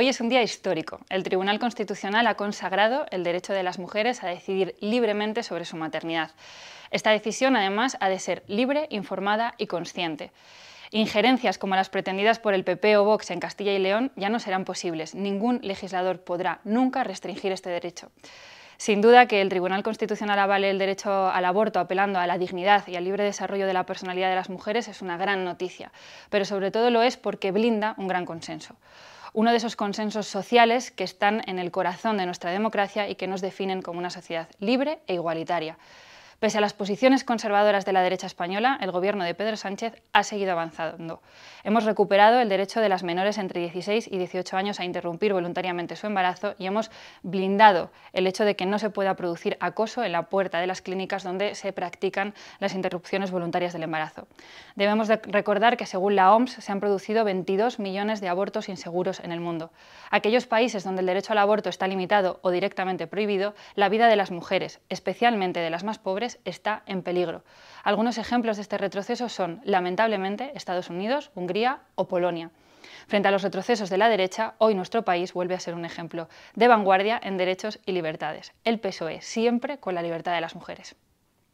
Hoy es un día histórico. El Tribunal Constitucional ha consagrado el derecho de las mujeres a decidir libremente sobre su maternidad. Esta decisión, además, ha de ser libre, informada y consciente. Injerencias como las pretendidas por el PP o Vox en Castilla y León ya no serán posibles. Ningún legislador podrá nunca restringir este derecho. Sin duda que el Tribunal Constitucional avale el derecho al aborto apelando a la dignidad y al libre desarrollo de la personalidad de las mujeres es una gran noticia, pero sobre todo lo es porque blinda un gran consenso uno de esos consensos sociales que están en el corazón de nuestra democracia y que nos definen como una sociedad libre e igualitaria. Pese a las posiciones conservadoras de la derecha española, el gobierno de Pedro Sánchez ha seguido avanzando. Hemos recuperado el derecho de las menores entre 16 y 18 años a interrumpir voluntariamente su embarazo y hemos blindado el hecho de que no se pueda producir acoso en la puerta de las clínicas donde se practican las interrupciones voluntarias del embarazo. Debemos recordar que según la OMS se han producido 22 millones de abortos inseguros en el mundo. Aquellos países donde el derecho al aborto está limitado o directamente prohibido, la vida de las mujeres, especialmente de las más pobres, está en peligro. Algunos ejemplos de este retroceso son, lamentablemente, Estados Unidos, Hungría o Polonia. Frente a los retrocesos de la derecha, hoy nuestro país vuelve a ser un ejemplo de vanguardia en derechos y libertades. El PSOE siempre con la libertad de las mujeres.